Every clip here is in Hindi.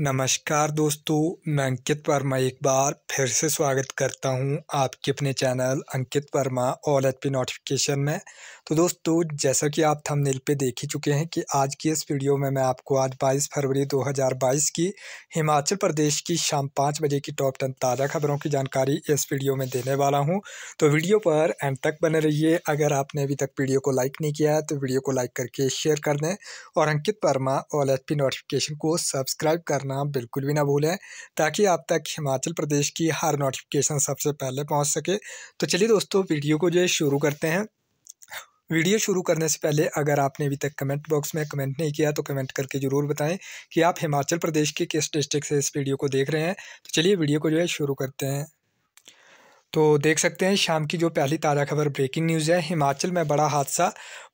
नमस्कार दोस्तों मैं अंकित वर्मा एक बार फिर से स्वागत करता हूं आपके अपने channel Ankit Verma all H P notification में तो दोस्तों जैसा कि आप थंबनेल पे देख ही चुके हैं कि आज की इस वीडियो में मैं आपको आज 22 फरवरी 2022 की हिमाचल प्रदेश की शाम पाँच बजे की टॉप टेन ताज़ा खबरों की जानकारी इस वीडियो में देने वाला हूँ तो वीडियो पर एंड तक बने रहिए अगर आपने अभी तक वीडियो को लाइक नहीं किया है तो वीडियो को लाइक करके शेयर कर दें और Ankit Verma all H P notification को सब्सक्राइब करना करना बिल्कुल भी ना भूलें ताकि आप तक हिमाचल प्रदेश की हर नोटिफिकेशन सबसे पहले पहुंच सके तो चलिए दोस्तों वीडियो को जो है शुरू करते हैं वीडियो शुरू करने से पहले अगर आपने अभी तक कमेंट बॉक्स में कमेंट नहीं किया तो कमेंट करके ज़रूर बताएं कि आप हिमाचल प्रदेश के किस डिस्ट्रिक्ट से इस वीडियो को देख रहे हैं तो चलिए वीडियो को जो है शुरू करते हैं तो देख सकते हैं शाम की जो पहली ताज़ा खबर ब्रेकिंग न्यूज़ है हिमाचल में बड़ा हादसा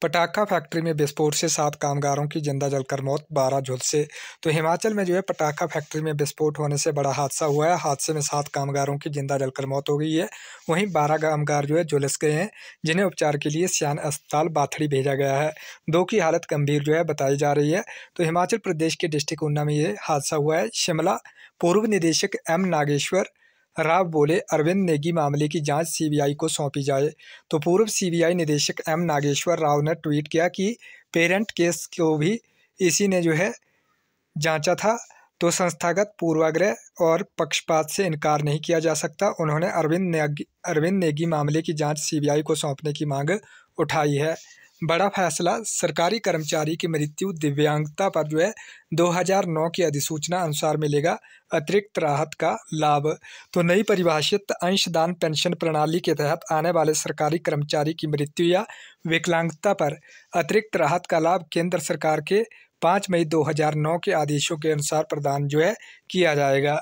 पटाखा फैक्ट्री में विस्फोट से सात कामगारों की जिंदा जलकर मौत बारह झुलसे तो हिमाचल में जो है पटाखा फैक्ट्री में विस्फोट होने से बड़ा हादसा हुआ है हादसे में सात कामगारों की जिंदा जलकर मौत हो गई है वहीं बारह कामगार जो है झुलस गए हैं जिन्हें उपचार के लिए सियान अस्पताल बाथड़ी भेजा गया है दो की हालत गंभीर जो है बताई जा रही है तो हिमाचल प्रदेश के डिस्ट्रिक्ट ऊना में ये हादसा हुआ है शिमला पूर्व निदेशक एम नागेश्वर राव बोले अरविंद नेगी मामले की जांच सीबीआई को सौंपी जाए तो पूर्व सीबीआई निदेशक एम नागेश्वर राव ने ट्वीट किया कि पेरेंट केस को भी इसी ने जो है जांचा था तो संस्थागत पूर्वाग्रह और पक्षपात से इनकार नहीं किया जा सकता उन्होंने अरविंद नेगी अरविंद नेगी मामले की जाँच सी को सौंपने की मांग उठाई है बड़ा फैसला सरकारी कर्मचारी की मृत्यु दिव्यांगता पर जो है 2009 की अधिसूचना अनुसार मिलेगा अतिरिक्त राहत का लाभ तो नई परिभाषित अंशदान पेंशन प्रणाली के तहत आने वाले सरकारी कर्मचारी की मृत्यु या विकलांगता पर अतिरिक्त राहत का लाभ केंद्र सरकार के पाँच मई 2009 के आदेशों के अनुसार प्रदान जो है किया जाएगा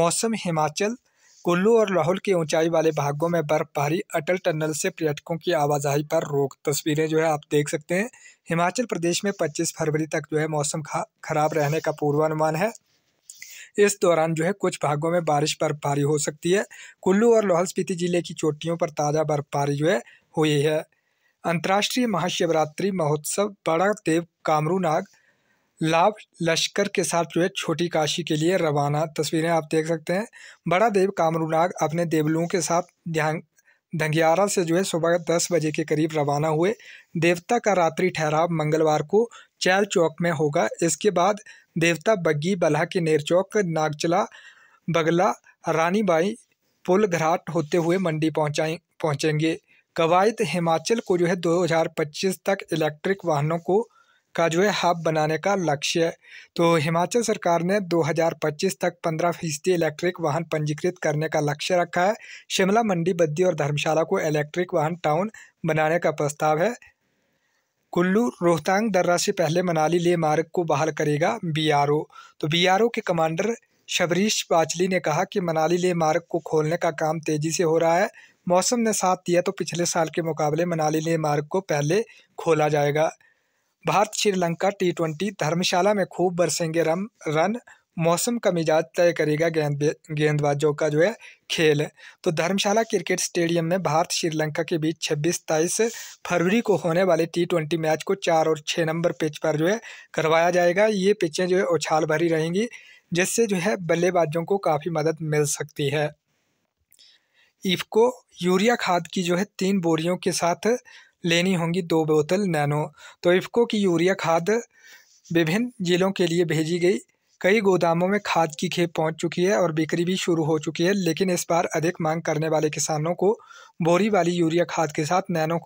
मौसम हिमाचल कुल्लू और लाहौल के ऊंचाई वाले भागों में बर्फबारी अटल टनल से पर्यटकों की आवाजाही पर रोक तस्वीरें जो है आप देख सकते हैं हिमाचल प्रदेश में 25 फरवरी तक जो है मौसम खराब रहने का पूर्वानुमान है इस दौरान जो है कुछ भागों में बारिश बर्फबारी हो सकती है कुल्लू और लाहौल स्पीति जिले की चोटियों पर ताज़ा बर्फबारी जो है हुई है अंतर्राष्ट्रीय महाशिवरात्रि महोत्सव बड़ा देव कामरू नाग लाभ लश्कर के साथ जो है छोटी काशी के लिए रवाना तस्वीरें आप देख सकते हैं बड़ा देव कामरुनाग अपने देवलुओं के साथ ध्यान धंगियारा से जो है सुबह दस बजे के करीब रवाना हुए देवता का रात्रि ठहराव मंगलवार को चैल चौक में होगा इसके बाद देवता बग्गी बल्हा के नेर चौक नागचला बगला रानीबाई पुल घराट होते हुए मंडी पहुँचाए पहुँचेंगे कवायद हिमाचल को जो है 2025 तक इलेक्ट्रिक वाहनों को का जो है हब बनाने का लक्ष्य है तो हिमाचल सरकार ने 2025 तक 15 फीसदी इलेक्ट्रिक वाहन पंजीकृत करने का लक्ष्य रखा है शिमला मंडी बद्दी और धर्मशाला को इलेक्ट्रिक वाहन टाउन बनाने का प्रस्ताव है कुल्लू रोहतांग दर्रा से पहले मनाली ले मार्ग को बहाल करेगा बीआरओ तो बीआरओ के कमांडर शबरीश बाचली ने कहा कि मनाली ले मार्ग को खोलने का काम तेजी से हो रहा है मौसम ने साथ दिया तो पिछले साल के मुकाबले मनाली ले मार्ग को पहले खोला जाएगा भारत श्रीलंका टी ट्वेंटी धर्मशाला में खूब बरसेंगे रम रन मौसम का मिजाज तय करेगा गेंद गेंदबाजों का जो है खेल तो धर्मशाला क्रिकेट स्टेडियम में भारत श्रीलंका के बीच 26 तेईस फरवरी को होने वाले टी ट्वेंटी मैच को चार और छः नंबर पिच पर जो है करवाया जाएगा ये पिचें जो है उछाल भरी रहेंगी जिससे जो है बल्लेबाजों को काफ़ी मदद मिल सकती है इफको यूरिया खाद की जो है तीन बोरियों के साथ लेनी होंगी दो बोतल नैनो तो इफ़्को की यूरिया खाद विभिन्न जिलों के लिए भेजी गई कई गोदामों में खाद की खेप पहुंच चुकी है और बिक्री भी शुरू हो चुकी है लेकिन इस बार अधिक मांग करने वाले किसानों को बोरी वाली यूरिया खाद के साथ नैनो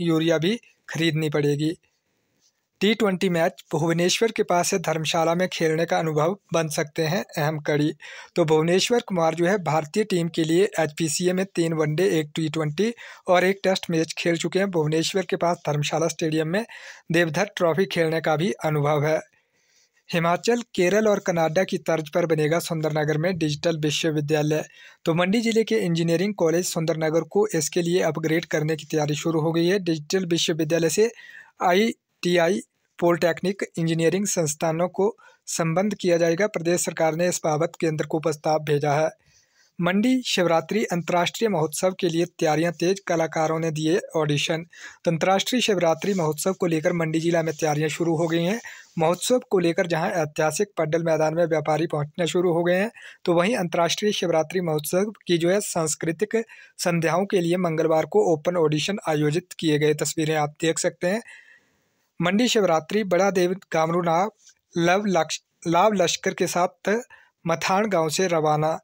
यूरिया भी खरीदनी पड़ेगी टी ट्वेंटी मैच भुवनेश्वर के पास से धर्मशाला में खेलने का अनुभव बन सकते हैं अहम कड़ी तो भुवनेश्वर कुमार जो है भारतीय टीम के लिए एच में तीन वनडे एक टी ट्वेंटी और एक टेस्ट मैच खेल चुके हैं भुवनेश्वर के पास धर्मशाला स्टेडियम में देवधर ट्रॉफी खेलने का भी अनुभव है हिमाचल केरल और कनाडा की तर्ज पर बनेगा सुंदरनगर में डिजिटल विश्वविद्यालय तो मंडी जिले के इंजीनियरिंग कॉलेज सुंदरनगर को इसके लिए अपग्रेड करने की तैयारी शुरू हो गई है डिजिटल विश्वविद्यालय से आई टीआई पॉलिटेक्निक इंजीनियरिंग संस्थानों को संबंध किया जाएगा प्रदेश सरकार ने इस बाबत केंद्र को प्रस्ताव भेजा है मंडी शिवरात्रि अंतर्राष्ट्रीय महोत्सव के लिए तैयारियां तेज कलाकारों ने दिए ऑडिशन तो अंतर्राष्ट्रीय शिवरात्रि महोत्सव को लेकर मंडी जिला में तैयारियां शुरू हो गई हैं महोत्सव को लेकर जहां ऐतिहासिक पड्डल मैदान में व्यापारी पहुंचना शुरू हो गए हैं तो वहीं अंतर्राष्ट्रीय शिवरात्रि महोत्सव की जो है सांस्कृतिक संध्याओं के लिए मंगलवार को ओपन ऑडिशन आयोजित किए गए तस्वीरें आप देख सकते हैं मंडी शिवरात्रि बड़ा देव गामरूनाव लव लक्ष लाव लश्कर के साथ मथान गांव से रवाना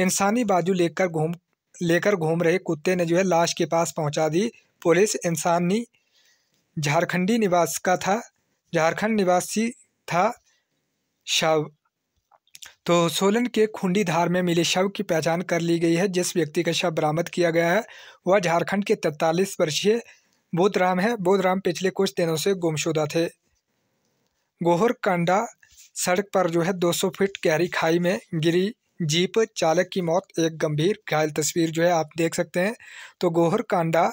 इंसानी बाजू लेकर घूम लेकर घूम रहे कुत्ते ने जो है लाश के पास पहुंचा दी पुलिस इंसानी झारखंडी निवास का था झारखंड निवासी था शव तो सोलन के खुंडी धार में मिले शव की पहचान कर ली गई है जिस व्यक्ति का शव बरामद किया गया है वह झारखंड के तैतालीस वर्षीय बोध राम है बोध राम पिछले कुछ दिनों से गुमशुदा थे गोहर कांडा सड़क पर जो है 200 फीट गहरी खाई में गिरी जीप चालक की मौत एक गंभीर घायल तस्वीर जो है आप देख सकते हैं तो गोहर कांडा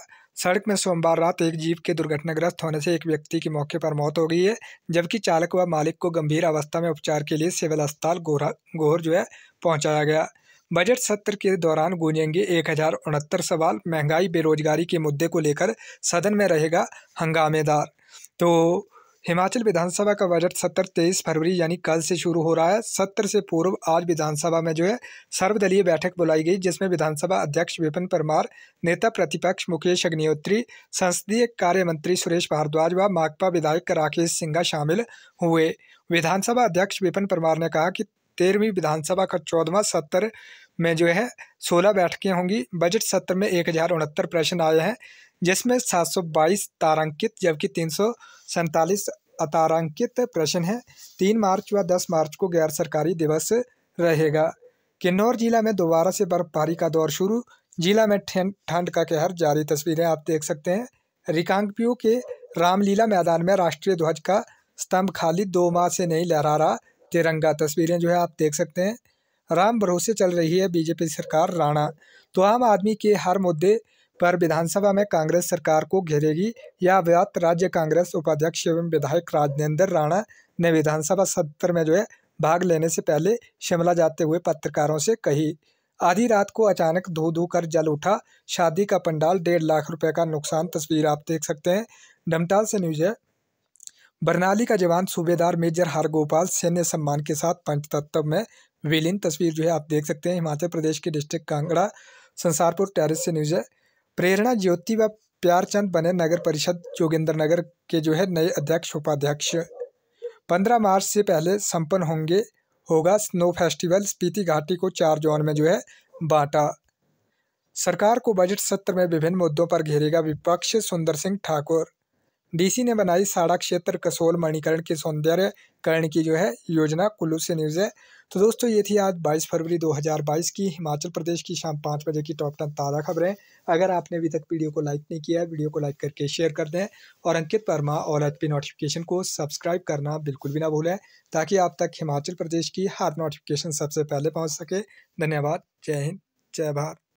सड़क में सोमवार रात एक जीप के दुर्घटनाग्रस्त होने से एक व्यक्ति की मौके पर मौत हो गई है जबकि चालक व मालिक को गंभीर अवस्था में उपचार के लिए सिविल अस्पताल गोहर जो है पहुंचाया गया बजट सत्र के दौरान गूंजेंगे एक हजार उनहत्तर सवाल महंगाई बेरोजगारी के मुद्दे को लेकर सदन में रहेगा हंगामेदार तो हिमाचल विधानसभा का बजट सत्र तेईस फरवरी यानी कल से शुरू हो रहा है सत्र से पूर्व आज विधानसभा में जो है सर्वदलीय बैठक बुलाई गई जिसमें विधानसभा अध्यक्ष विपिन परमार नेता प्रतिपक्ष मुकेश अग्निहोत्री संसदीय कार्य मंत्री सुरेश भारद्वाज व माकपा विधायक राकेश सिंघा शामिल हुए विधानसभा अध्यक्ष विपिन परमार ने कहा कि तेरहवीं विधानसभा का चौदवा सत्र में जो है सोलह बैठकें होंगी बजट सत्र में एक हज़ार उनहत्तर प्रश्न आए हैं जिसमें सात सौ बाईस तारांकित जबकि तीन सौ सैंतालीस अतारांकित प्रश्न हैं तीन मार्च व दस मार्च को गैर सरकारी दिवस रहेगा किन्नौर जिला में दोबारा से बर्फबारी का दौर शुरू जिला में ठंड का कहर जारी तस्वीरें आप देख सकते हैं रिकांगपियो के रामलीला मैदान में राष्ट्रीय ध्वज का स्तंभ खाली दो माह से नहीं लहरा रहा तिरंगा तस्वीरें जो है आप देख सकते हैं राम भरोसे चल रही है बीजेपी सरकार राणा तो आम आदमी के हर मुद्दे पर विधानसभा में कांग्रेस सरकार को घेरेगी यह बात राज्य कांग्रेस उपाध्यक्ष एवं विधायक राजेंद्र राणा ने विधानसभा सत्र में जो है भाग लेने से पहले शिमला जाते हुए पत्रकारों से कही आधी रात को अचानक धो धो कर जल उठा शादी का पंडाल डेढ़ लाख रुपए का नुकसान तस्वीर आप देख सकते हैं डमटाल से न्यूज है बरनाली का जवान सूबेदार मेजर हरगोपाल सैन्य सम्मान के साथ पंचतत्व में विलीन तस्वीर जो है आप देख सकते हैं हिमाचल प्रदेश के डिस्ट्रिक्ट कांगड़ा संसारपुर टेरिस से न्यूज है प्रेरणा ज्योति व प्यारचंद बने नगर परिषद जोगिंद्र नगर के जो है नए अध्यक्ष उपाध्यक्ष पंद्रह मार्च से पहले संपन्न होंगे होगा स्नो फेस्टिवल स्पीति घाटी को चार जोन में जो है बांटा सरकार को बजट सत्र में विभिन्न मुद्दों पर घेरेगा विपक्ष सुंदर सिंह ठाकुर डीसी ने बनाई साड़ा क्षेत्र कसोल मणिकरण के सौंदर्यकरण की जो है योजना कुल्लू से न्यूज़ है तो दोस्तों ये थी आज 22 फरवरी 2022 की हिमाचल प्रदेश की शाम पाँच बजे की टॉप टेन ताज़ा खबरें अगर आपने अभी तक वीडियो को लाइक नहीं किया है वीडियो को लाइक करके शेयर कर दें और अंकित वर्मा और एच नोटिफिकेशन को सब्सक्राइब करना बिल्कुल भी ना भूलें ताकि आप तक हिमाचल प्रदेश की हर नोटिफिकेशन सबसे पहले पहुँच सके धन्यवाद जय हिंद जय भारत